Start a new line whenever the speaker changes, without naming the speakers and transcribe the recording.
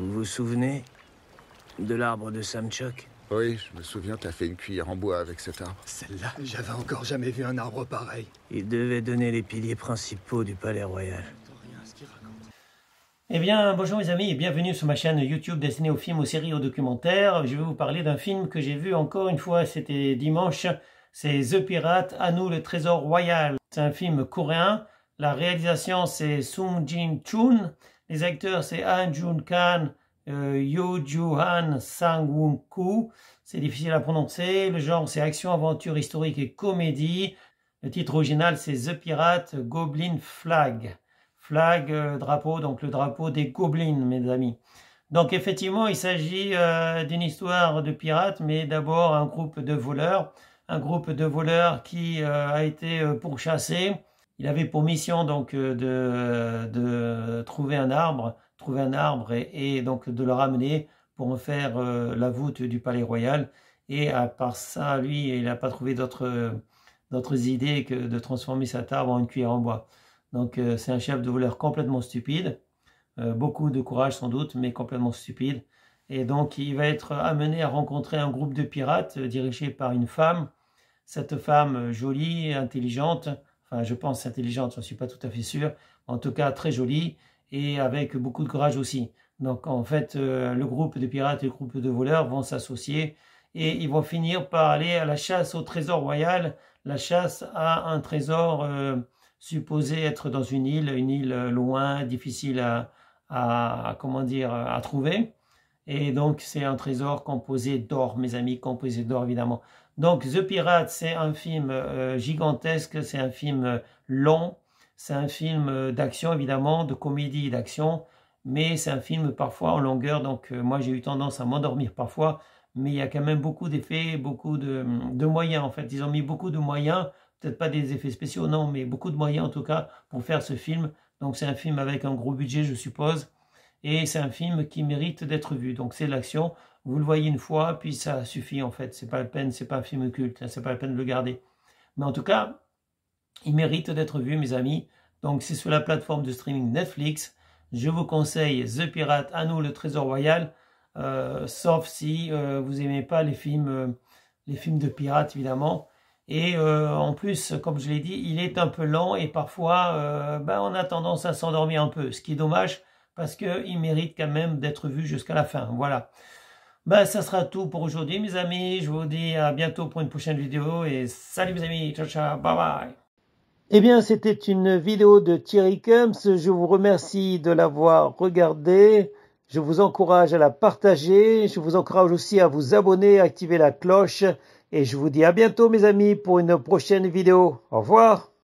Vous vous souvenez de l'arbre de Samchok Oui, je me souviens, tu as fait une cuillère en bois avec cet arbre. Celle-là, j'avais encore jamais vu un arbre pareil. Il devait donner les piliers principaux du palais royal. Eh bien, bonjour mes amis et bienvenue sur ma chaîne YouTube destinée aux films, aux séries, aux documentaires. Je vais vous parler d'un film que j'ai vu encore une fois, c'était dimanche, c'est The Pirate, à nous le trésor royal. C'est un film coréen, la réalisation c'est Sung Jin Chun, les acteurs, c'est Han Jun Kan, Yoo euh, Yo Joo-han, Sang Woon-ku. C'est difficile à prononcer. Le genre, c'est action, aventure historique et comédie. Le titre original, c'est The Pirate Goblin Flag. Flag, euh, drapeau, donc le drapeau des gobelins, mes amis. Donc effectivement, il s'agit euh, d'une histoire de pirates, mais d'abord un groupe de voleurs. Un groupe de voleurs qui a été pourchassé il avait pour mission donc euh, de, de trouver un arbre, trouver un arbre et, donc de le ramener pour en faire euh, la voûte du palais royal. Et à part ça, lui, il n'a pas trouvé euh, d'autres idées que de transformer cet arbre en une cuillère en bois. Donc c'est un chef de voleur complètement stupide, beaucoup de courage sans doute, mais complètement stupide. Et donc il va être amené à rencontrer un groupe de pirates dirigé par une femme. Cette femme jolie, intelligente, je pense intelligente, ne suis pas tout à fait sûr. En tout cas, très jolie et avec beaucoup de courage aussi. Donc, en fait, euh, le groupe de pirates et le groupe de voleurs vont s'associer et ils vont finir par aller à la chasse au trésor royal, la chasse à un trésor euh, supposé être dans une île, une île euh, loin, difficile à, à comment dire, à trouver. Et donc, c'est un trésor composé d'or, mes amis, composé d'or, évidemment. Donc The Pirate, c'est un film euh, gigantesque, c'est un film euh, long, c'est un film euh, d'action évidemment, de comédie d'action, mais c'est un film parfois en longueur, donc moi j'ai eu tendance à m'endormir parfois, mais il y a quand même beaucoup d'effets, beaucoup de, moyens en fait. Ils ont mis beaucoup de moyens, peut-être pas des effets spéciaux, non, mais beaucoup de moyens en tout cas pour faire ce film. Donc c'est un film avec un gros budget, je suppose. Et c'est un film qui mérite d'être vu. Donc c'est l'action. Vous le voyez une fois, puis ça suffit en fait. C'est pas la peine, c'est pas un film culte, hein, c'est pas la peine de le garder. Mais en tout cas, il mérite d'être vu, mes amis. Donc c'est sur la plateforme de streaming Netflix. Je vous conseille The Pirate, à nous le Trésor Royal, euh, sauf si euh, vous aimez pas les films, euh, les films de pirates évidemment. Et en plus, comme je l'ai dit, il est un peu lent et parfois, ben, on a tendance à s'endormir un peu, ce qui est dommage parce qu'il mérite quand même d'être vu jusqu'à la fin. Voilà. Ben, ça sera tout pour aujourd'hui, mes amis. Je vous dis à bientôt pour une prochaine vidéo. Et salut, mes amis. Ciao, ciao. Bye bye. Eh bien, c'était une vidéo de Thierry Kems. Je vous remercie de l'avoir regardée. Je vous encourage à la partager. Je vous encourage aussi à vous abonner, à activer la cloche. Et je vous dis à bientôt, mes amis, pour une prochaine vidéo. Au revoir.